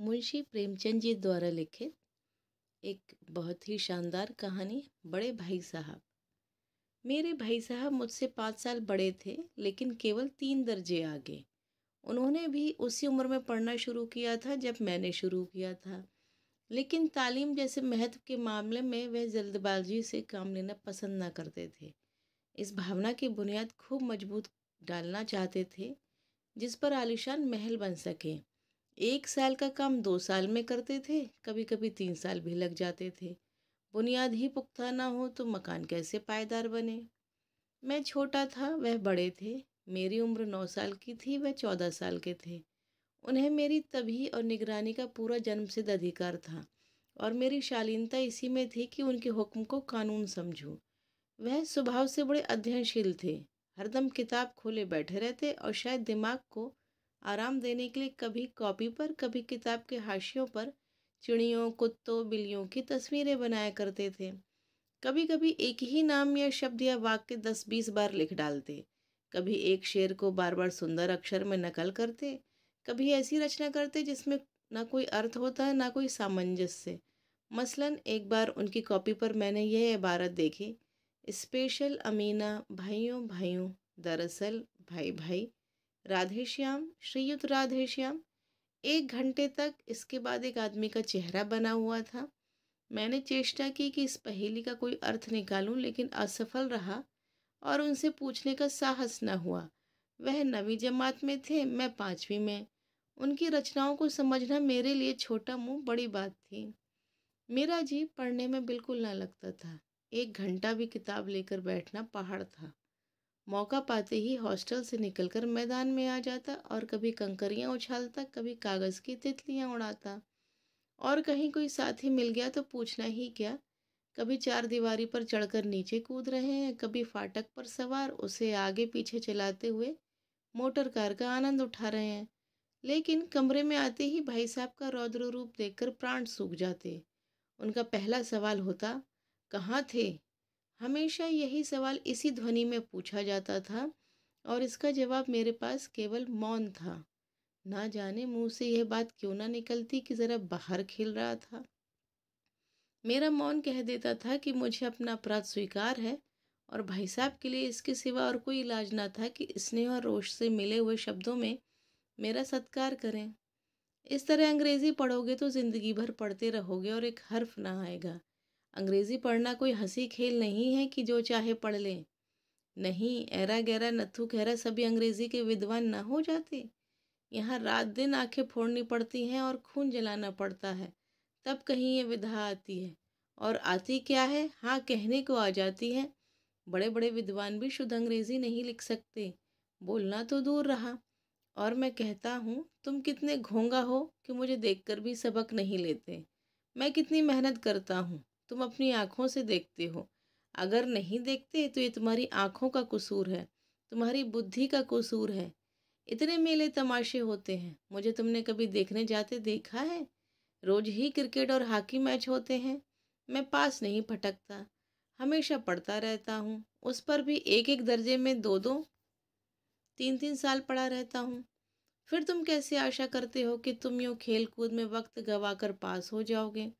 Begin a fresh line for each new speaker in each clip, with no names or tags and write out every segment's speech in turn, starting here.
मुंशी प्रेमचंद जी द्वारा लिखित एक बहुत ही शानदार कहानी बड़े भाई साहब मेरे भाई साहब मुझसे पाँच साल बड़े थे लेकिन केवल तीन दर्जे आगे उन्होंने भी उसी उम्र में पढ़ना शुरू किया था जब मैंने शुरू किया था लेकिन तालीम जैसे महत्व के मामले में वह जल्दबाजी से काम लेना पसंद ना करते थे इस भावना की बुनियाद खूब मजबूत डालना चाहते थे जिस पर आलिशान महल बन सकें एक साल का काम दो साल में करते थे कभी कभी तीन साल भी लग जाते थे बुनियाद ही पुख्ता ना हो तो मकान कैसे पायदार बने मैं छोटा था वह बड़े थे मेरी उम्र नौ साल की थी वह चौदह साल के थे उन्हें मेरी तभी और निगरानी का पूरा जन्म सिद्ध अधिकार था और मेरी शालीनता इसी में थी कि उनके हुक्म को कानून समझूं वह स्वभाव से बड़े अध्ययनशील थे हरदम किताब खोले बैठे रहते और शायद दिमाग को आराम देने के लिए कभी कॉपी पर कभी किताब के हाशियों पर चिड़ियों कुत्तों बिल्लियों की तस्वीरें बनाया करते थे कभी कभी एक ही नाम या शब्द या वाक्य दस बीस बार लिख डालते कभी एक शेर को बार बार सुंदर अक्षर में नकल करते कभी ऐसी रचना करते जिसमें ना कोई अर्थ होता है ना कोई सामंजस्य मसलन एक बार उनकी कॉपी पर मैंने यह इबारत देखी स्पेशल अमीना भाइयों भाइयों दरअसल भाई भाई राधेश्याम श्रीयुत राधेश्याम एक घंटे तक इसके बाद एक आदमी का चेहरा बना हुआ था मैंने चेष्टा की कि इस पहेली का कोई अर्थ निकालूं लेकिन असफल रहा और उनसे पूछने का साहस न हुआ वह नवी जमात में थे मैं पाँचवीं में उनकी रचनाओं को समझना मेरे लिए छोटा मुंह बड़ी बात थी मेरा जी पढ़ने में बिल्कुल ना लगता था एक घंटा भी किताब लेकर बैठना पहाड़ था मौका पाते ही हॉस्टल से निकलकर मैदान में आ जाता और कभी कंकरियाँ उछालता कभी कागज़ की तितलियाँ उड़ाता और कहीं कोई साथी मिल गया तो पूछना ही क्या कभी चार दीवारी पर चढ़कर नीचे कूद रहे हैं कभी फाटक पर सवार उसे आगे पीछे चलाते हुए मोटर कार का आनंद उठा रहे हैं लेकिन कमरे में आते ही भाई साहब का रौद्र रूप देखकर प्राण सूख जाते उनका पहला सवाल होता कहाँ थे हमेशा यही सवाल इसी ध्वनि में पूछा जाता था और इसका जवाब मेरे पास केवल मौन था ना जाने मुंह से यह बात क्यों ना निकलती कि ज़रा बाहर खेल रहा था मेरा मौन कह देता था कि मुझे अपना अपराध स्वीकार है और भाई साहब के लिए इसके सिवा और कोई इलाज ना था कि स्नेह और रोष से मिले हुए शब्दों में मेरा सत्कार करें इस तरह अंग्रेज़ी पढ़ोगे तो ज़िंदगी भर पढ़ते रहोगे और एक हर्फ ना आएगा अंग्रेज़ी पढ़ना कोई हंसी खेल नहीं है कि जो चाहे पढ़ लें नहीं ऐरा गहरा नथु खहरा सभी अंग्रेज़ी के विद्वान ना हो जाते यहाँ रात दिन आंखें फोड़नी पड़ती हैं और खून जलाना पड़ता है तब कहीं ये विधा आती है और आती क्या है हाँ कहने को आ जाती है बड़े बड़े विद्वान भी शुद्ध अंग्रेज़ी नहीं लिख सकते बोलना तो दूर रहा और मैं कहता हूँ तुम कितने घोंगा हो कि मुझे देखकर भी सबक नहीं लेते मैं कितनी मेहनत करता हूँ तुम अपनी आँखों से देखते हो अगर नहीं देखते तो ये तुम्हारी आँखों का कसूर है तुम्हारी बुद्धि का कसूर है इतने मेले तमाशे होते हैं मुझे तुमने कभी देखने जाते देखा है रोज ही क्रिकेट और हॉकी मैच होते हैं मैं पास नहीं फटकता हमेशा पढ़ता रहता हूँ उस पर भी एक एक दर्जे में दो दो तीन तीन साल पढ़ा रहता हूँ फिर तुम कैसे आशा करते हो कि तुम यूँ खेल कूद में वक्त गवा कर पास हो जाओगे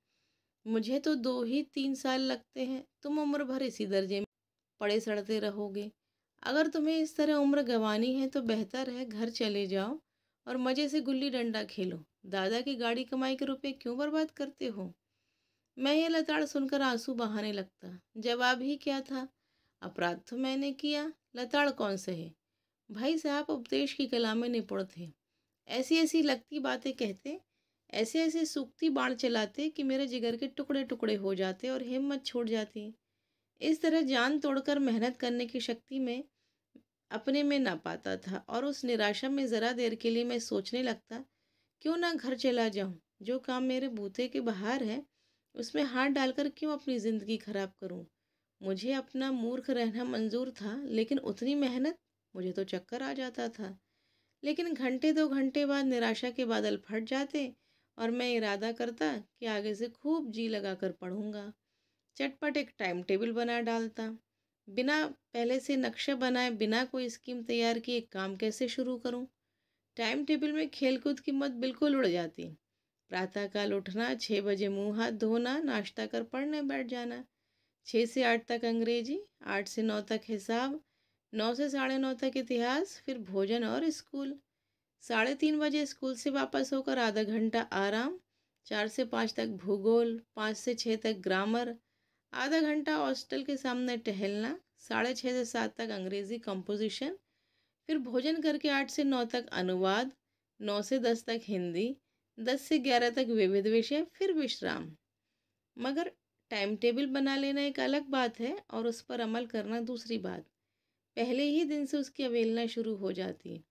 मुझे तो दो ही तीन साल लगते हैं तुम उम्र भर इसी दर्जे में पड़े सड़ते रहोगे अगर तुम्हें इस तरह उम्र गंवानी है तो बेहतर है घर चले जाओ और मज़े से गुल्ली डंडा खेलो दादा की गाड़ी कमाई के रुपये क्यों बर्बाद करते हो मैं ये लताड़ सुनकर आंसू बहाने लगता जवाब ही क्या था अपराध तो मैंने किया लताड़ कौन से है भाई साहब उपदेश की कला में निपुण थे ऐसी ऐसी लगती बातें कहते ऐसे ऐसे सूखती बाढ़ चलाते कि मेरे जिगर के टुकड़े टुकड़े हो जाते और हिम्मत छूट जाती इस तरह जान तोड़कर मेहनत करने की शक्ति में अपने में ना पाता था और उस निराशा में ज़रा देर के लिए मैं सोचने लगता क्यों ना घर चला जाऊँ जो काम मेरे बूते के बाहर है उसमें हाथ डालकर क्यों अपनी ज़िंदगी ख़राब करूँ मुझे अपना मूर्ख रहना मंजूर था लेकिन उतनी मेहनत मुझे तो चक्कर आ जाता था लेकिन घंटे दो घंटे बाद निराशा के बादल फट जाते और मैं इरादा करता कि आगे से खूब जी लगा कर पढ़ूँगा चटपट एक टाइम टेबल बना डालता बिना पहले से नक्शे बनाए बिना कोई स्कीम तैयार किए काम कैसे शुरू करूं? टाइम टेबल में खेलकूद की मत बिल्कुल उड़ जाती प्रातःकाल उठना छः बजे मुँह हाथ धोना नाश्ता कर पढ़ने बैठ जाना छः से आठ तक अंग्रेजी आठ से नौ तक हिसाब नौ से साढ़े नौ तक इतिहास फिर भोजन और स्कूल साढ़े तीन बजे स्कूल से वापस होकर आधा घंटा आराम चार से पाँच तक भूगोल पाँच से छः तक ग्रामर आधा घंटा हॉस्टल के सामने टहलना साढ़े छः से सात तक अंग्रेज़ी कंपोजिशन फिर भोजन करके आठ से नौ तक अनुवाद नौ से दस तक हिंदी दस से ग्यारह तक विविध विषय फिर विश्राम मगर टाइम टेबल बना लेना एक अलग बात है और उस पर अमल करना दूसरी बात पहले ही दिन से उसकी अवेलना शुरू हो जाती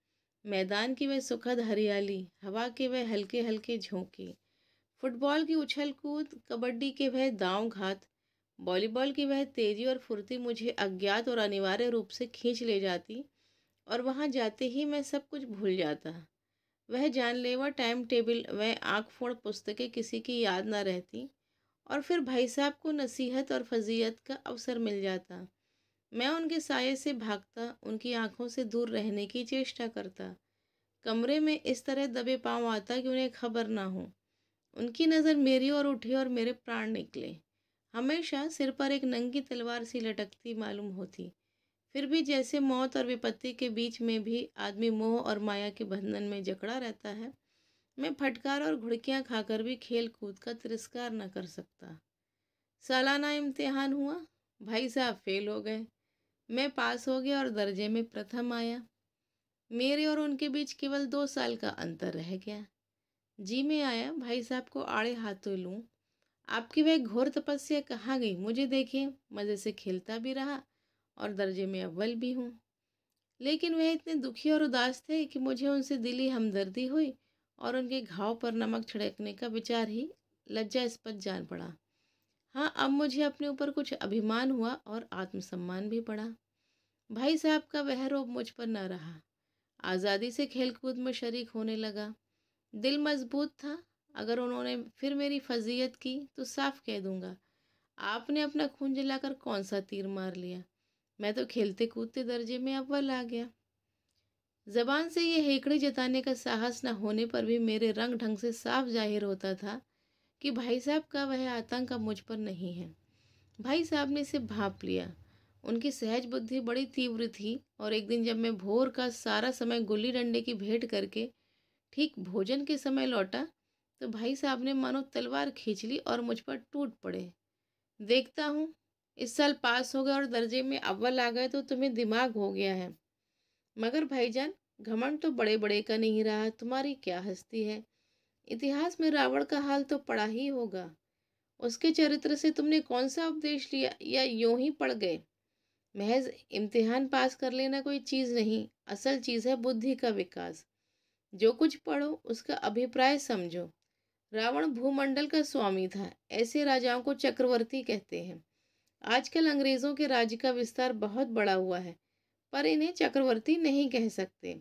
मैदान की वह सुखद हरियाली हवा के वह हल्के हल्के झोंके फुटबॉल की उछल कूद कबड्डी के वह दाव घात वॉलीबॉल की वह तेज़ी और फुर्ती मुझे अज्ञात और अनिवार्य रूप से खींच ले जाती और वहाँ जाते ही मैं सब कुछ भूल जाता वह जानलेवा टाइम टेबल वह आँख फोड़ पुस्तकें किसी की याद ना रहती और फिर भाई साहब को नसीहत और फजीयत का अवसर मिल जाता मैं उनके साये से भागता उनकी आंखों से दूर रहने की चेष्टा करता कमरे में इस तरह दबे पांव आता कि उन्हें खबर ना हो उनकी नज़र मेरी ओर उठी और मेरे प्राण निकले हमेशा सिर पर एक नंगी तलवार सी लटकती मालूम होती फिर भी जैसे मौत और विपत्ति के बीच में भी आदमी मोह और माया के बंधन में जकड़ा रहता है मैं फटकार और घुड़कियाँ खाकर भी खेल कूद का तिरस्कार न कर सकता सालाना इम्तिहान हुआ भाई साहब फेल हो गए मैं पास हो गया और दर्जे में प्रथम आया मेरे और उनके बीच केवल दो साल का अंतर रह गया जी में आया भाई साहब को आड़े हाथों लूँ आपकी वह घोर तपस्या कहाँ गई मुझे देखे मज़े से खेलता भी रहा और दर्जे में अव्वल भी हूँ लेकिन वह इतने दुखी और उदास थे कि मुझे उनसे दिली हमदर्दी हुई और उनके घाव पर नमक छिड़कने का विचार ही लज्जा इस पर जान पड़ा हाँ अब मुझे अपने ऊपर कुछ अभिमान हुआ और आत्मसम्मान भी पड़ा भाई साहब का वह रोब मुझ पर न रहा आज़ादी से खेलकूद में शरीक होने लगा दिल मजबूत था अगर उन्होंने फिर मेरी फजीयत की तो साफ कह दूंगा आपने अपना खून जलाकर कौन सा तीर मार लिया मैं तो खेलते कूदते दर्जे में अव्वल आ गया जबान से ये हेकड़े जताने का साहस न होने पर भी मेरे रंग ढंग से साफ जाहिर होता था कि भाई साहब का वह आतंक अब मुझ पर नहीं है भाई साहब ने इसे भाप लिया उनकी सहज बुद्धि बड़ी तीव्र थी और एक दिन जब मैं भोर का सारा समय गुल्ली डंडे की भेंट करके ठीक भोजन के समय लौटा तो भाई साहब ने मानो तलवार खींच ली और मुझ पर टूट पड़े देखता हूँ इस साल पास हो गए और दर्जे में अव्वल आ गए तो तुम्हें दिमाग हो गया है मगर भाईजान घमंड तो बड़े बड़े का नहीं रहा तुम्हारी क्या हस्ती है इतिहास में रावण का हाल तो पड़ा ही होगा उसके चरित्र से तुमने कौन सा उपदेश लिया या यूं ही पड़ गए महज इम्तिहान पास कर लेना कोई चीज़ नहीं असल चीज़ है बुद्धि का विकास जो कुछ पढ़ो उसका अभिप्राय समझो रावण भूमंडल का स्वामी था ऐसे राजाओं को चक्रवर्ती कहते हैं आजकल अंग्रेज़ों के राज्य का विस्तार बहुत बड़ा हुआ है पर इन्हें चक्रवर्ती नहीं कह सकते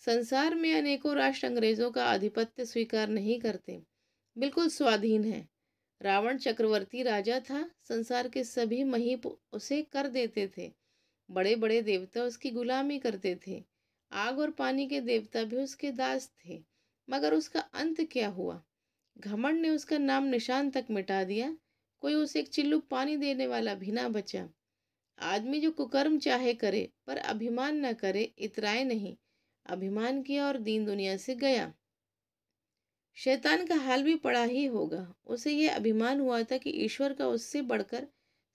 संसार में अनेकों राष्ट्र अंग्रेजों का आधिपत्य स्वीकार नहीं करते बिल्कुल स्वाधीन है रावण चक्रवर्ती राजा था संसार के सभी महीप उसे कर देते थे बड़े बड़े देवता उसकी गुलामी करते थे आग और पानी के देवता भी उसके दास थे मगर उसका अंत क्या हुआ घमंड ने उसका नाम निशान तक मिटा दिया कोई उसे एक चिल्लू पानी देने वाला भी ना बचा आदमी जो कुकर्म चाहे करे पर अभिमान न करे इतराए नहीं अभिमान किया और दीन दुनिया से गया शैतान का हाल भी पड़ा ही होगा उसे यह अभिमान हुआ था कि ईश्वर का उससे बढ़कर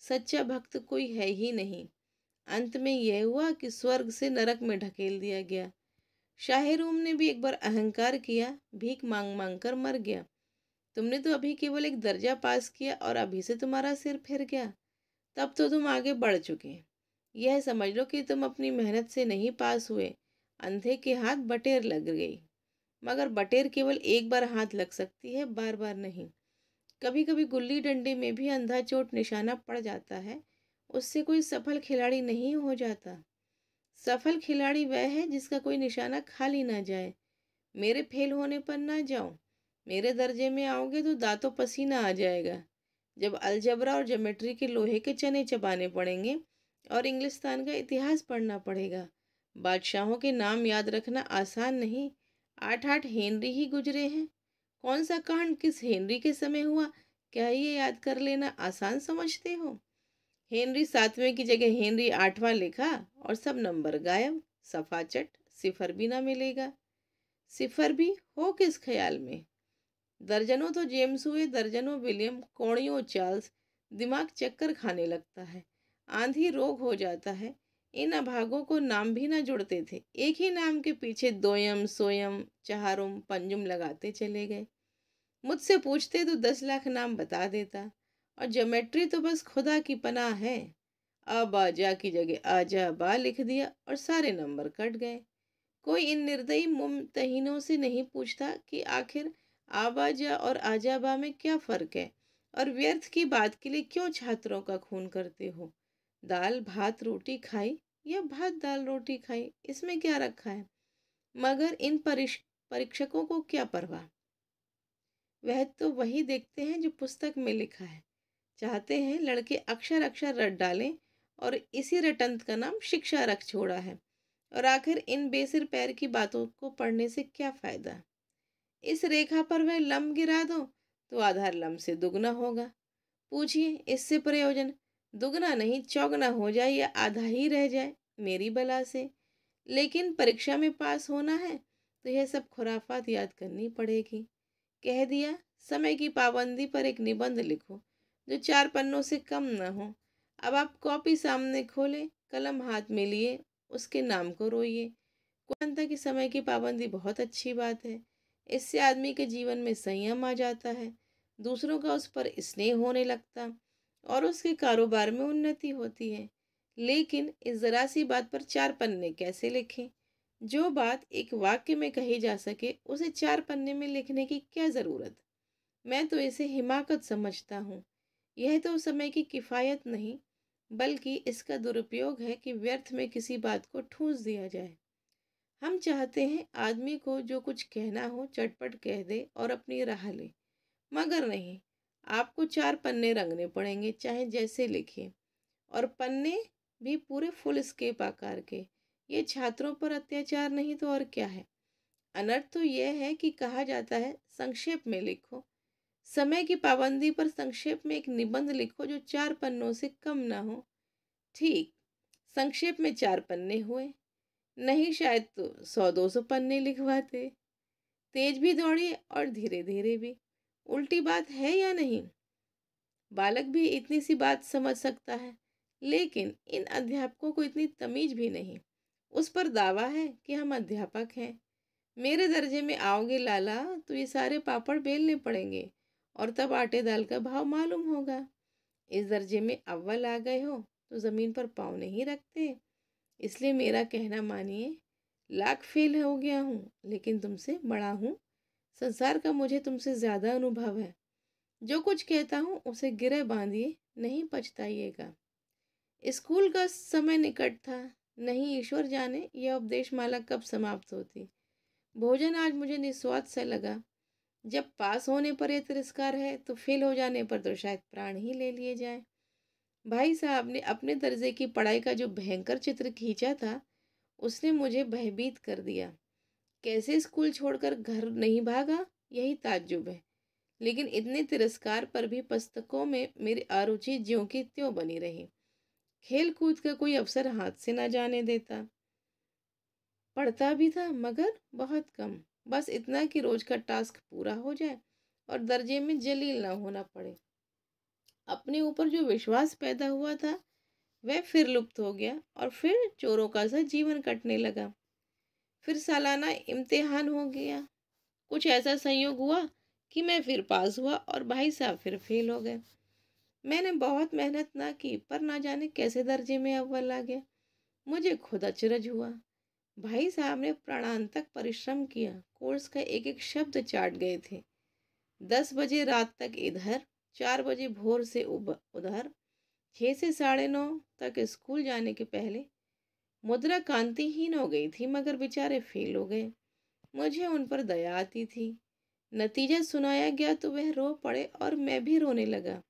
सच्चा भक्त कोई है ही नहीं अंत में यह हुआ कि स्वर्ग से नरक में ढकेल दिया गया शाहरूम ने भी एक बार अहंकार किया भीख मांग मांग कर मर गया तुमने तो अभी केवल एक दर्जा पास किया और अभी से तुम्हारा सिर फिर गया तब तो तुम आगे बढ़ चुके यह समझ लो कि तुम अपनी मेहनत से नहीं पास हुए अंधे के हाथ बटेर लग गई मगर बटेर केवल एक बार हाथ लग सकती है बार बार नहीं कभी कभी गुल्ली डंडे में भी अंधा चोट निशाना पड़ जाता है उससे कोई सफल खिलाड़ी नहीं हो जाता सफल खिलाड़ी वह है जिसका कोई निशाना खाली ना जाए मेरे फेल होने पर ना जाओ मेरे दर्जे में आओगे तो दांतों पसीना आ जाएगा जब अलजबरा और जोमेट्री के लोहे के चने चबाने पड़ेंगे और इंग्लिस्तान का इतिहास पढ़ना पड़ेगा बादशाहों के नाम याद रखना आसान नहीं आठ आठ हेनरी ही गुजरे हैं कौन सा कांड किस हेनरी के समय हुआ क्या ये याद कर लेना आसान समझते हो हेनरी सातवें की जगह हेनरी आठवां लिखा और सब नंबर गायब सफाचट सिफर भी ना मिलेगा सिफर भी हो किस ख्याल में दर्जनों तो जेम्स हुए दर्जनों विलियम कौड़ियों चार्ल्स दिमाग चक्कर खाने लगता है आंधी रोग हो जाता है इन अभागों को नाम भी ना जुड़ते थे एक ही नाम के पीछे दोयम सोयम चहारुम पंजुम लगाते चले गए मुझसे पूछते तो दस लाख नाम बता देता और जोमेट्री तो बस खुदा की पनाह है अब आजा की जगह आजा बा लिख दिया और सारे नंबर कट गए कोई इन निर्दयी मुमतहीनों से नहीं पूछता कि आखिर आबाजा और आजाबा में क्या फ़र्क है और व्यर्थ की बात के लिए क्यों छात्रों का खून करते हो दाल भात रोटी खाई यह भात दाल रोटी खाई इसमें क्या रखा है मगर इन परिश परीक्षकों को क्या परवाह वह तो वही देखते हैं जो पुस्तक में लिखा है चाहते हैं लड़के अक्षर अक्षर रट डालें और इसी रटंत का नाम शिक्षा रख छोड़ा है और आखिर इन बेसिर पैर की बातों को पढ़ने से क्या फ़ायदा इस रेखा पर वह लम गिरा दो तो आधार लम से दुगना होगा पूछिए इससे प्रयोजन दुगना नहीं चौगना हो जाए या आधा ही रह जाए मेरी बला से लेकिन परीक्षा में पास होना है तो यह सब खुराफात याद करनी पड़ेगी कह दिया समय की पाबंदी पर एक निबंध लिखो जो चार पन्नों से कम न हो अब आप कॉपी सामने खोले कलम हाथ में लिए उसके नाम को रोइए कुंता कि समय की पाबंदी बहुत अच्छी बात है इससे आदमी के जीवन में संयम आ जाता है दूसरों का उस पर स्नेह होने लगता और उसके कारोबार में उन्नति होती है लेकिन इस ज़रा सी बात पर चार पन्ने कैसे लिखें जो बात एक वाक्य में कही जा सके उसे चार पन्ने में लिखने की क्या ज़रूरत मैं तो इसे हिमाकत समझता हूँ यह तो समय की किफ़ायत नहीं बल्कि इसका दुरुपयोग है कि व्यर्थ में किसी बात को ठूंस दिया जाए हम चाहते हैं आदमी को जो कुछ कहना हो चटपट कह दे और अपनी राह ले मगर नहीं आपको चार पन्ने रंगने पड़ेंगे चाहे जैसे लिखें और पन्ने भी पूरे फुल स्केप आकार के ये छात्रों पर अत्याचार नहीं तो और क्या है अनर्थ तो यह है कि कहा जाता है संक्षेप में लिखो समय की पाबंदी पर संक्षेप में एक निबंध लिखो जो चार पन्नों से कम ना हो ठीक संक्षेप में चार पन्ने हुए नहीं शायद तो सौ दो सौ पन्ने लिखवाते तेज भी दौड़े और धीरे धीरे भी उल्टी बात है या नहीं बालक भी इतनी सी बात समझ सकता है लेकिन इन अध्यापकों को इतनी तमीज भी नहीं उस पर दावा है कि हम अध्यापक हैं मेरे दर्जे में आओगे लाला तो ये सारे पापड़ बेलने पड़ेंगे और तब आटे दाल का भाव मालूम होगा इस दर्जे में अव्वल आ गए हो तो ज़मीन पर पाँव नहीं रखते इसलिए मेरा कहना मानिए लाख फेल हो गया हूँ लेकिन तुमसे बड़ा हूँ संसार का मुझे तुमसे ज़्यादा अनुभव है जो कुछ कहता हूँ उसे गिरे बांधिए नहीं पछताइएगा स्कूल का समय निकट था नहीं ईश्वर जाने यह उपदेश माला कब समाप्त होती भोजन आज मुझे निस्वाद सा लगा जब पास होने पर यह तिरस्कार है तो फेल हो जाने पर तो शायद प्राण ही ले लिए जाए भाई साहब ने अपने दर्जे की पढ़ाई का जो भयंकर चित्र खींचा था उसने मुझे भयभीत कर दिया कैसे स्कूल छोड़कर घर नहीं भागा यही ताज्जुब है लेकिन इतने तिरस्कार पर भी पुस्तकों में मेरी आरुचि ज्यों की त्यों बनी रही खेल कूद का कोई अवसर हाथ से ना जाने देता पढ़ता भी था मगर बहुत कम बस इतना कि रोज का टास्क पूरा हो जाए और दर्जे में जलील ना होना पड़े अपने ऊपर जो विश्वास पैदा हुआ था वह फिर लुप्त हो गया और फिर चोरों का सा जीवन कटने लगा फिर सालाना इम्तिहान हो गया कुछ ऐसा संयोग हुआ कि मैं फिर पास हुआ और भाई साहब फिर फेल हो गए मैंने बहुत मेहनत ना की पर ना जाने कैसे दर्जे में अव्वल आ गया मुझे खुद अचरज हुआ भाई साहब ने प्राणांतक परिश्रम किया कोर्स का एक एक शब्द चाट गए थे दस बजे रात तक इधर चार बजे भोर से उब उधर छः से साढ़े नौ तक स्कूल जाने के पहले मुद्रा कांतिहीन हो गई थी मगर बेचारे फेल हो गए मुझे उन पर दया आती थी नतीजा सुनाया गया तो वह रो पड़े और मैं भी रोने लगा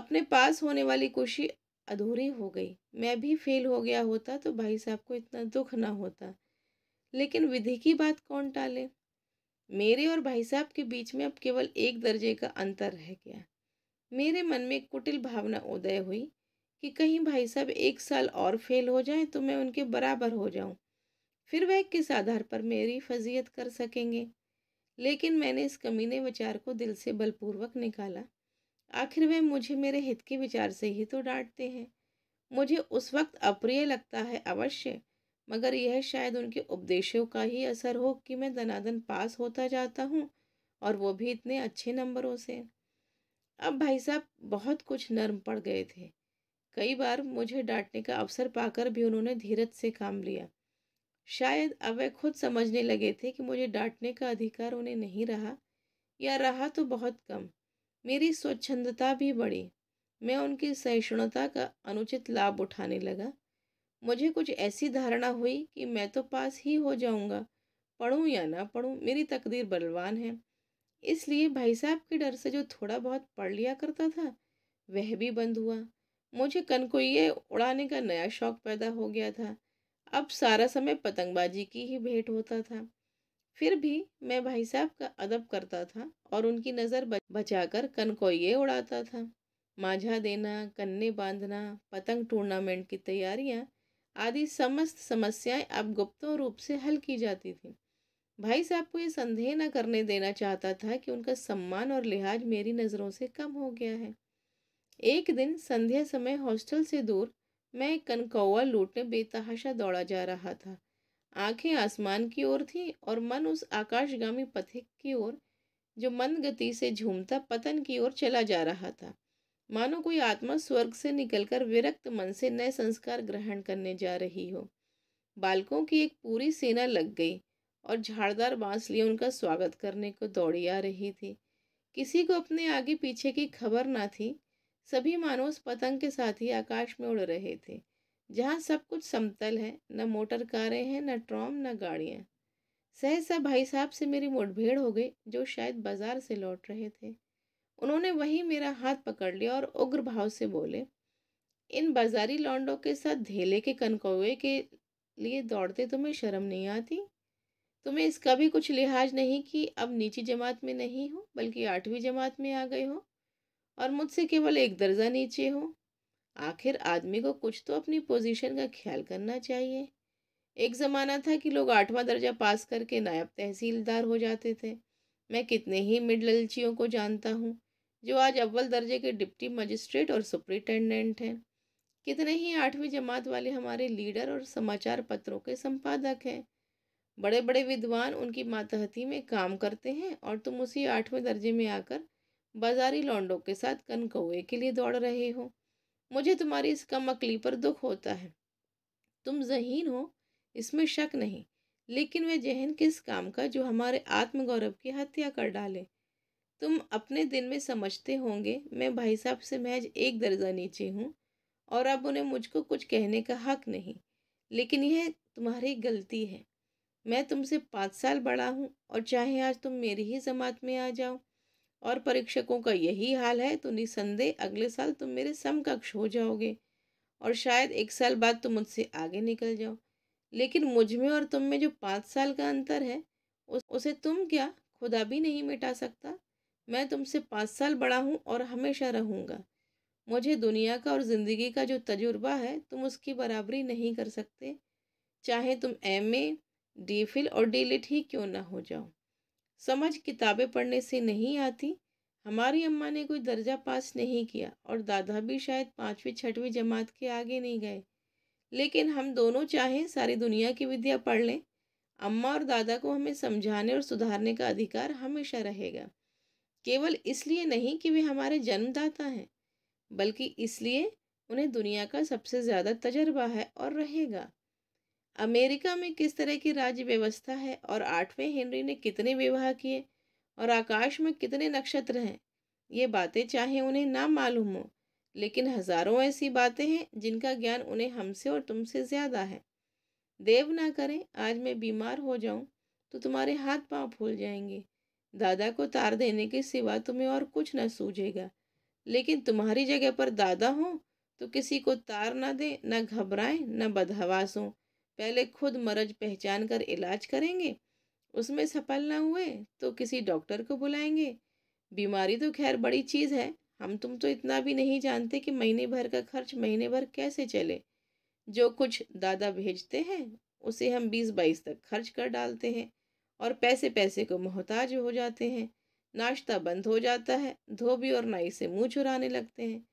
अपने पास होने वाली खुशी अधूरी हो गई मैं भी फेल हो गया होता तो भाई साहब को इतना दुख ना होता लेकिन विधि की बात कौन टाले मेरे और भाई साहब के बीच में अब केवल एक दर्जे का अंतर रह गया मेरे मन में कुटिल भावना उदय हुई कि कहीं भाई साहब एक साल और फेल हो जाएं तो मैं उनके बराबर हो जाऊं फिर वह किस आधार पर मेरी फजीयत कर सकेंगे लेकिन मैंने इस कमीने विचार को दिल से बलपूर्वक निकाला आखिर वह मुझे मेरे हित के विचार से ही तो डांटते हैं मुझे उस वक्त अप्रिय लगता है अवश्य मगर यह शायद उनके उपदेशों का ही असर हो कि मैं दनादन पास होता जाता हूँ और वो भी इतने अच्छे नंबरों से अब भाई साहब बहुत कुछ नर्म पड़ गए थे कई बार मुझे डांटने का अवसर पाकर भी उन्होंने धीरज से काम लिया शायद अब वे खुद समझने लगे थे कि मुझे डांटने का अधिकार उन्हें नहीं रहा या रहा तो बहुत कम मेरी स्वच्छंदता भी बढ़ी मैं उनकी सहिष्णुता का अनुचित लाभ उठाने लगा मुझे कुछ ऐसी धारणा हुई कि मैं तो पास ही हो जाऊंगा पढ़ूं या ना पढ़ूं मेरी तकदीर बलवान है इसलिए भाई साहब के डर से जो थोड़ा बहुत पढ़ लिया करता था वह भी बंद हुआ मुझे कनकोये उड़ाने का नया शौक पैदा हो गया था अब सारा समय पतंगबाजी की ही भेंट होता था फिर भी मैं भाई साहब का अदब करता था और उनकी नज़र बचाकर कनकोये उड़ाता था माझा देना कन्ने बांधना पतंग टूर्नामेंट की तैयारियां आदि समस्त समस्याएं अब गुप्तों रूप से हल की जाती थी भाई साहब को ये संदेह न करने देना चाहता था कि उनका सम्मान और लिहाज मेरी नज़रों से कम हो गया है एक दिन संध्या समय हॉस्टल से दूर मैं कनकौवा लूटने बेतहाशा दौड़ा जा रहा था आंखें आसमान की ओर थी और मन उस आकाशगामी पथिक की ओर जो मंद गति से झूमता पतन की ओर चला जा रहा था मानो कोई आत्मा स्वर्ग से निकलकर विरक्त मन से नए संस्कार ग्रहण करने जा रही हो बालकों की एक पूरी सेना लग गई और झाड़दार बांस लिए उनका स्वागत करने को दौड़ी आ रही थी किसी को अपने आगे पीछे की खबर ना थी सभी उस पतंग के साथ ही आकाश में उड़ रहे थे जहाँ सब कुछ समतल है न मोटर कारें हैं न ट्रॉम न गाड़ियाँ सहसा भाई साहब से मेरी मुठभेड़ हो गई जो शायद बाजार से लौट रहे थे उन्होंने वही मेरा हाथ पकड़ लिया और उग्र भाव से बोले इन बाजारी लौंडों के साथ धेले के कनकौए के लिए दौड़ते तुम्हें शर्म नहीं आती तुम्हें इसका भी कुछ लिहाज नहीं कि अब नीची जमात में नहीं हो बल्कि आठवीं जमात में आ गए हो और मुझसे केवल एक दर्जा नीचे हो आखिर आदमी को कुछ तो अपनी पोजीशन का ख्याल करना चाहिए एक ज़माना था कि लोग आठवां दर्जा पास करके नायब तहसीलदार हो जाते थे मैं कितने ही मिड ललचियों को जानता हूँ जो आज अव्वल दर्जे के डिप्टी मजिस्ट्रेट और सुप्रिटेंडेंट हैं कितने ही आठवीं जमात वाले हमारे लीडर और समाचार पत्रों के संपादक हैं बड़े बड़े विद्वान उनकी मातहती में काम करते हैं और तुम उसी आठवें दर्जे में आकर बाजारी लौंडों के साथ कनकौए के लिए दौड़ रहे हो मुझे तुम्हारी इस कम अकली पर दुख होता है तुम जहीन हो इसमें शक नहीं लेकिन वह जहन किस काम का जो हमारे आत्मगौरव की हत्या कर डाले तुम अपने दिन में समझते होंगे मैं भाई साहब से महज एक दर्जा नीचे हूँ और अब उन्हें मुझको कुछ कहने का हक नहीं लेकिन यह तुम्हारी गलती है मैं तुमसे पाँच साल बड़ा हूँ और चाहे आज तुम मेरी ही जमात में आ जाओ और परीक्षकों का यही हाल है तो निसंदेह अगले साल तुम मेरे समकक्ष हो जाओगे और शायद एक साल बाद तुम मुझसे आगे निकल जाओ लेकिन मुझ में और तुम में जो पाँच साल का अंतर है उस उसे तुम क्या खुदा भी नहीं मिटा सकता मैं तुमसे पाँच साल बड़ा हूँ और हमेशा रहूँगा मुझे दुनिया का और ज़िंदगी का जो तजुर्बा है तुम उसकी बराबरी नहीं कर सकते चाहे तुम एम ए डी फिल और डी लिट ही क्यों ना हो जाओ समझ किताबें पढ़ने से नहीं आती हमारी अम्मा ने कोई दर्जा पास नहीं किया और दादा भी शायद पाँचवीं छठवीं जमात के आगे नहीं गए लेकिन हम दोनों चाहें सारी दुनिया की विद्या पढ़ लें अम्मा और दादा को हमें समझाने और सुधारने का अधिकार हमेशा रहेगा केवल इसलिए नहीं कि वे हमारे जन्मदाता हैं बल्कि इसलिए उन्हें दुनिया का सबसे ज़्यादा तजर्बा है और रहेगा अमेरिका में किस तरह की राज्य व्यवस्था है और आठवें हेनरी ने कितने विवाह किए और आकाश में कितने नक्षत्र हैं ये बातें चाहे उन्हें ना मालूम हो लेकिन हजारों ऐसी बातें हैं जिनका ज्ञान उन्हें हमसे और तुमसे ज़्यादा है देव ना करें आज मैं बीमार हो जाऊं तो तुम्हारे हाथ पांव फूल जाएंगे दादा को तार देने के सिवा तुम्हें और कुछ न सूझेगा लेकिन तुम्हारी जगह पर दादा हो तो किसी को तार ना दें ना घबराएं ना बदहवास हों पहले खुद मरज पहचान कर इलाज करेंगे उसमें सफल ना हुए तो किसी डॉक्टर को बुलाएंगे बीमारी तो खैर बड़ी चीज़ है हम तुम तो इतना भी नहीं जानते कि महीने भर का खर्च महीने भर कैसे चले जो कुछ दादा भेजते हैं उसे हम बीस बाईस तक खर्च कर डालते हैं और पैसे पैसे को मोहताज हो जाते हैं नाश्ता बंद हो जाता है धोबी और नाई से मुंह चुराने लगते हैं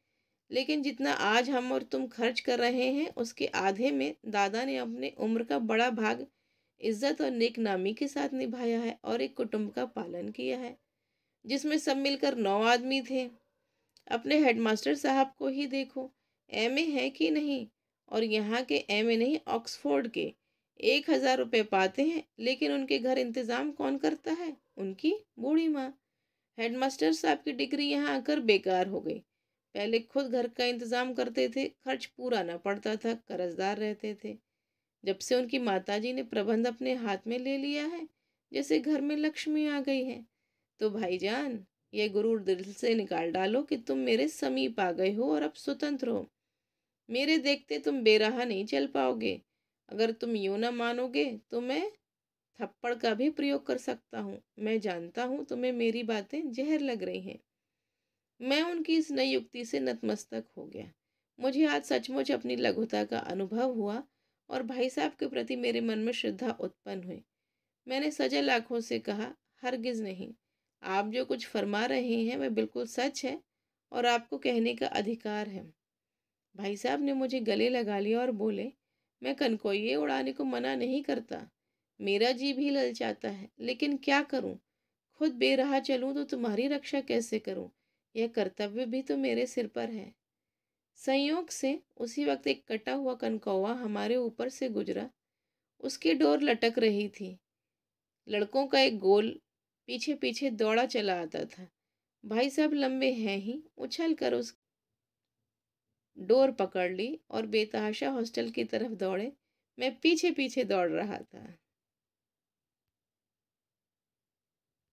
लेकिन जितना आज हम और तुम खर्च कर रहे हैं उसके आधे में दादा ने अपने उम्र का बड़ा भाग इज्जत और नेक नामी के साथ निभाया है और एक कुटुंब का पालन किया है जिसमें सब मिलकर नौ आदमी थे अपने हेडमास्टर साहब को ही देखो एम ए है कि नहीं और यहाँ के एम ए नहीं ऑक्सफोर्ड के एक हज़ार रुपये पाते हैं लेकिन उनके घर इंतज़ाम कौन करता है उनकी बूढ़ी माँ हेडमास्टर साहब की डिग्री यहाँ आकर बेकार हो गई पहले खुद घर का इंतज़ाम करते थे खर्च पूरा ना पड़ता था कर्जदार रहते थे जब से उनकी माताजी ने प्रबंध अपने हाथ में ले लिया है जैसे घर में लक्ष्मी आ गई है तो भाईजान ये गुरूर दिल से निकाल डालो कि तुम मेरे समीप आ गए हो और अब स्वतंत्र हो मेरे देखते तुम बेराहा नहीं चल पाओगे अगर तुम यूँ ना मानोगे तो मैं थप्पड़ का भी प्रयोग कर सकता हूँ मैं जानता हूँ तुम्हें मेरी बातें जहर लग रही हैं मैं उनकी इस नई युक्ति से नतमस्तक हो गया मुझे आज सचमुच अपनी लघुता का अनुभव हुआ और भाई साहब के प्रति मेरे मन में श्रद्धा उत्पन्न हुई मैंने सजल आँखों से कहा हरगिज़ नहीं आप जो कुछ फरमा रहे हैं वह बिल्कुल सच है और आपको कहने का अधिकार है भाई साहब ने मुझे गले लगा लिया और बोले मैं कनकोये उड़ाने को मना नहीं करता मेरा जी भी ललचाता है लेकिन क्या करूं? खुद बेराह चलूं तो तुम्हारी रक्षा कैसे करूं? यह कर्तव्य भी तो मेरे सिर पर है संयोग से उसी वक्त एक कटा हुआ कनकौवा हमारे ऊपर से गुजरा उसकी डोर लटक रही थी लड़कों का एक गोल पीछे पीछे दौड़ा चला आता था भाई साहब लंबे हैं ही उछल कर उस डोर पकड़ ली और बेतहाशा हॉस्टल की तरफ दौड़े मैं पीछे पीछे दौड़ रहा था